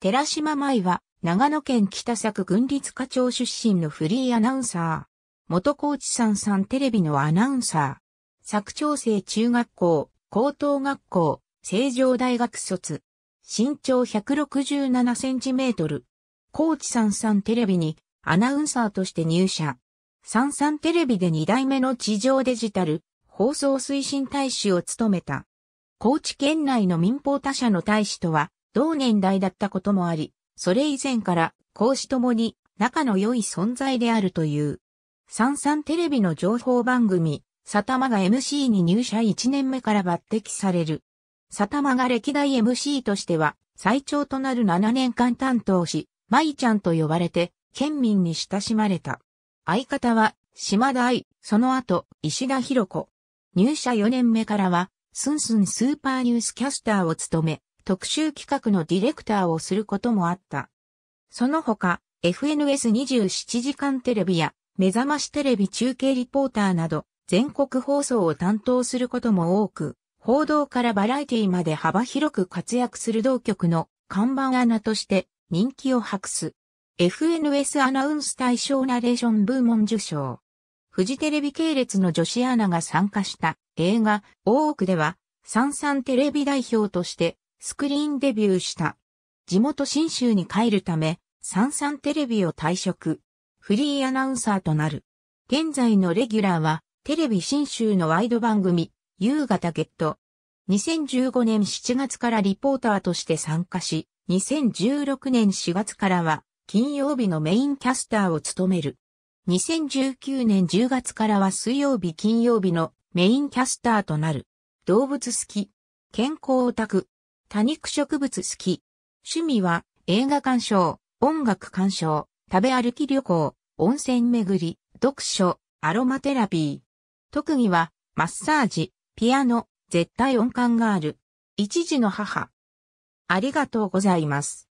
寺島舞は、長野県北作郡立課長出身のフリーアナウンサー。元高知三んテレビのアナウンサー。作長生中学校、高等学校、成城大学卒。身長167センチメートル。高知三んテレビにアナウンサーとして入社。三んテレビで2代目の地上デジタル放送推進大使を務めた。高知県内の民放他社の大使とは同年代だったこともあり、それ以前から講師ともに仲の良い存在であるという。三々テレビの情報番組、サタマが MC に入社1年目から抜擢される。サタマが歴代 MC としては最長となる7年間担当し、舞ちゃんと呼ばれて県民に親しまれた。相方は島田愛、その後石田博子。入社4年目からは、スンスンスーパーニュースキャスターを務め、特集企画のディレクターをすることもあった。その他、FNS27 時間テレビや目覚ましテレビ中継リポーターなど全国放送を担当することも多く、報道からバラエティまで幅広く活躍する同局の看板アナとして人気を博す。FNS アナウンス大賞ナレーション部門受賞。フジテレビ系列の女子アナが参加した映画、大奥では、三々テレビ代表としてスクリーンデビューした。地元新州に帰るため、サンサンテレビを退職。フリーアナウンサーとなる。現在のレギュラーは、テレビ新州のワイド番組、夕方ゲット。2015年7月からリポーターとして参加し、2016年4月からは、金曜日のメインキャスターを務める。2019年10月からは水曜日金曜日のメインキャスターとなる。動物好き、健康オタク、多肉植物好き。趣味は映画鑑賞、音楽鑑賞、食べ歩き旅行、温泉巡り、読書、アロマテラピー。特技はマッサージ、ピアノ、絶対音感がある。一児の母。ありがとうございます。